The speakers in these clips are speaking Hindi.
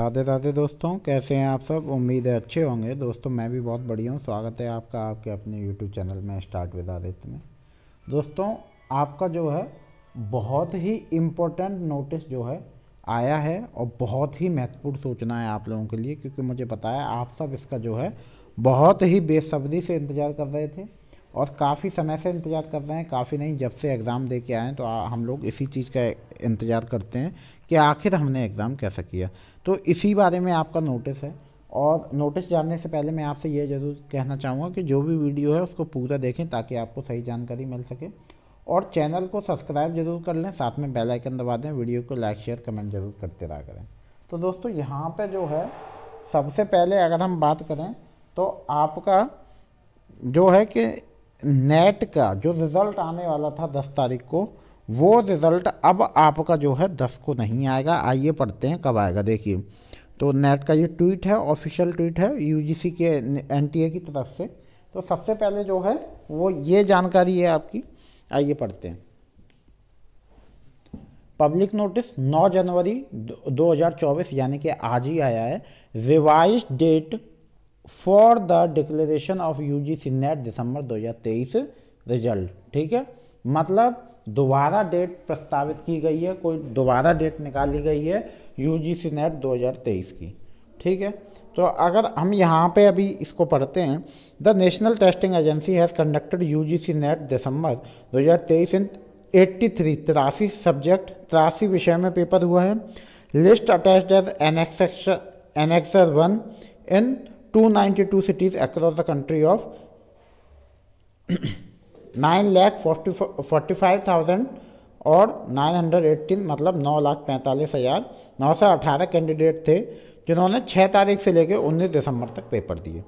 राधे राधे दोस्तों कैसे हैं आप सब उम्मीद है अच्छे होंगे दोस्तों मैं भी बहुत बढ़िया हूँ स्वागत है आपका आपके अपने यूट्यूब चैनल में स्टार्ट विद आदित्य में दोस्तों आपका जो है बहुत ही इम्पोर्टेंट नोटिस जो है आया है और बहुत ही महत्वपूर्ण सूचना है आप लोगों के लिए क्योंकि मुझे बताया आप सब इसका जो है बहुत ही बेसब्री से इंतज़ार कर रहे थे और काफ़ी समय से इंतज़ार कर रहे हैं काफ़ी नहीं जब से एग्ज़ाम दे के आए हैं तो आ, हम लोग इसी चीज़ का इंतज़ार करते हैं कि आखिर हमने एग्ज़ाम कैसा किया तो इसी बारे में आपका नोटिस है और नोटिस जानने से पहले मैं आपसे ये ज़रूर कहना चाहूँगा कि जो भी वीडियो है उसको पूरा देखें ताकि आपको सही जानकारी मिल सके और चैनल को सब्सक्राइब जरूर कर लें साथ में बेल आइकन दबा दें वीडियो को लाइक शेयर कमेंट जरूर करते रहा करें तो दोस्तों यहाँ पर जो है सबसे पहले अगर हम बात करें तो आपका जो है कि नेट का जो रिज़ल्ट आने वाला था दस तारीख को वो रिज़ल्ट अब आपका जो है दस को नहीं आएगा आइए पढ़ते हैं कब आएगा देखिए तो नेट का ये ट्वीट है ऑफिशियल ट्वीट है यूजीसी के एनटीए की तरफ से तो सबसे पहले जो है वो ये जानकारी है आपकी आइए पढ़ते हैं पब्लिक नोटिस 9 जनवरी 2024 यानी कि आज ही आया है revise date for the declaration of U G C NET December 2023 result ठीक है मतलब दोबारा डेट प्रस्तावित की गई है कोई दोबारा डेट निकाली गई है यू जी सी नेट दो की ठीक है तो अगर हम यहाँ पे अभी इसको पढ़ते हैं the National Testing Agency has conducted U G C NET December दो हज़ार तेईस इन एट्टी थ्री तिरासी सब्जेक्ट तिरासी विषय में पेपर हुआ है list attached as annex annexure one in 292 cities across the country of 9 lakh 45,000 और 918 मतलब नौ लाख पैंतालीस हज़ार नौ सौ अठारह कैंडिडेट थे जिन्होंने 6 तारीख से लेकर 19 दिसंबर तक पेपर दिए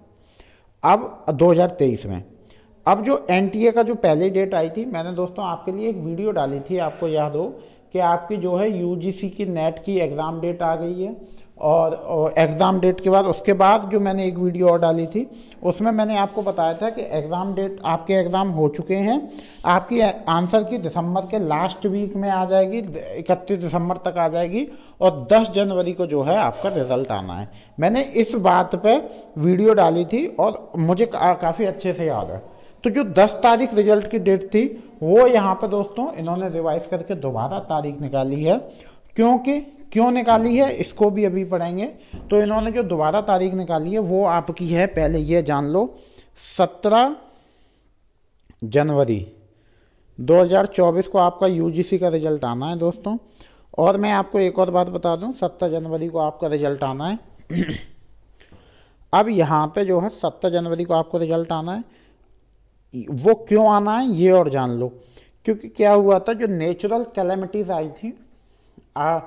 अब 2023 में अब जो एन का जो पहली डेट आई थी मैंने दोस्तों आपके लिए एक वीडियो डाली थी आपको याद हो कि आपकी जो है यू की नेट की एग्ज़ाम डेट आ गई है और एग्ज़ाम डेट के बाद उसके बाद जो मैंने एक वीडियो और डाली थी उसमें मैंने आपको बताया था कि एग्ज़ाम डेट आपके एग्ज़ाम हो चुके हैं आपकी आंसर की दिसंबर के लास्ट वीक में आ जाएगी इकतीस दिसंबर तक आ जाएगी और 10 जनवरी को जो है आपका रिज़ल्ट आना है मैंने इस बात पे वीडियो डाली थी और मुझे काफ़ी अच्छे से याद है तो जो 10 तारीख रिजल्ट की डेट थी वो यहाँ पर दोस्तों इन्होंने रिवाइज करके दोबारा तारीख निकाली है क्योंकि क्यों निकाली है इसको भी अभी पढ़ेंगे तो इन्होंने जो दोबारा तारीख निकाली है वो आपकी है पहले ये जान लो सत्रह जनवरी 2024 को आपका यूजीसी का रिजल्ट आना है दोस्तों और मैं आपको एक और बात बता दूं 17 जनवरी को आपका रिजल्ट आना है अब यहाँ पे जो है 17 जनवरी को आपको रिजल्ट आना है वो क्यों आना है ये और जान लो क्योंकि क्या हुआ था जो नेचुरल कैलेमिटीज़ आई थी आ,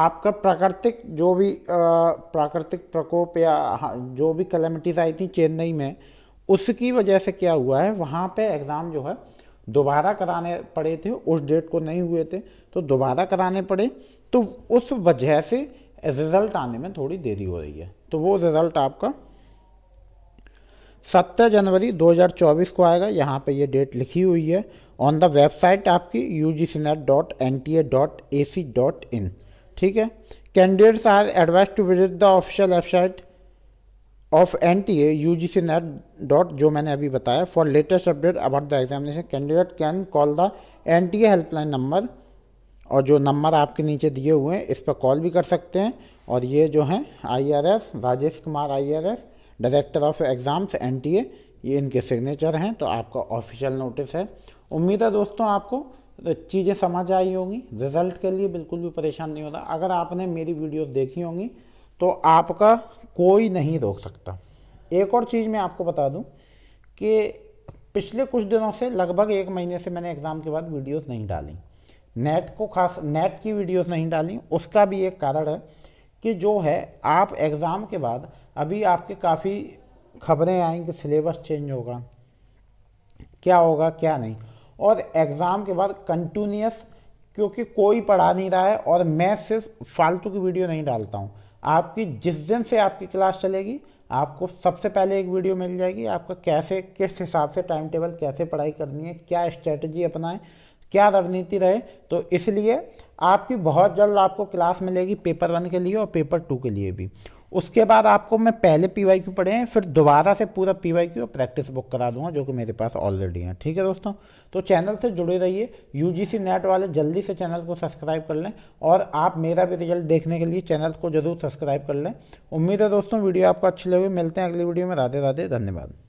आपका प्राकृतिक जो भी प्राकृतिक प्रकोप या जो भी कलेमिटीज़ आई थी चेन्नई में उसकी वजह से क्या हुआ है वहाँ पे एग्ज़ाम जो है दोबारा कराने पड़े थे उस डेट को नहीं हुए थे तो दोबारा कराने पड़े तो उस वजह से रिज़ल्ट आने में थोड़ी देरी हो रही है तो वो रिज़ल्ट आपका सत्रह जनवरी 2024 को आएगा यहाँ पे ये डेट लिखी हुई है ऑन द वेबसाइट आपकी U G C NET dot N T A dot A C dot in ठीक है candidates are advised to visit the official website of N T A U G C NET dot जो मैंने अभी बताया for latest update about the examination candidate can call the N T A helpline number और जो नंबर आपके नीचे दिए हुए हैं इस पर कॉल भी कर सकते हैं और ये जो हैं I R S Rajesh Kumar I R S director of exams N T A ये इनके सिग्नेचर हैं तो आपका ऑफिशियल नोटिस है उम्मीद है दोस्तों आपको तो चीज़ें समझ आई होंगी रिजल्ट के लिए बिल्कुल भी परेशान नहीं होता अगर आपने मेरी वीडियो देखी होंगी तो आपका कोई नहीं रोक सकता एक और चीज़ मैं आपको बता दूं कि पिछले कुछ दिनों से लगभग एक महीने से मैंने एग्ज़ाम के बाद वीडियोस नहीं डाली नेट को खास नेट की वीडियोस नहीं डाली उसका भी एक कारण है कि जो है आप एग्ज़ाम के बाद अभी आपके काफ़ी खबरें आई कि सिलेबस चेंज होगा क्या होगा क्या नहीं और एग्ज़ाम के बाद कंटिन्यूस क्योंकि कोई पढ़ा नहीं रहा है और मैं सिर्फ फालतू की वीडियो नहीं डालता हूँ आपकी जिस दिन से आपकी क्लास चलेगी आपको सबसे पहले एक वीडियो मिल जाएगी आपका कैसे किस हिसाब से टाइम टेबल कैसे पढ़ाई करनी है क्या स्ट्रेटजी अपनाएं क्या रणनीति रहे तो इसलिए आपकी बहुत जल्द आपको क्लास मिलेगी पेपर वन के लिए और पेपर टू के लिए भी उसके बाद आपको मैं पहले पी वाई क्यू पढ़े हैं फिर दोबारा से पूरा P Y Q practice book करा दूंगा जो कि मेरे पास ऑलरेडी है ठीक है दोस्तों तो चैनल से जुड़े रहिए यूजीसी नेट वाले जल्दी से चैनल को सब्सक्राइब कर लें और आप मेरा भी रिजल्ट देखने के लिए चैनल को जरूर सब्सक्राइब कर लें उम्मीद है दोस्तों वीडियो आपको अच्छी लगे मिलते हैं अगली वीडियो में राधे राधे धन्यवाद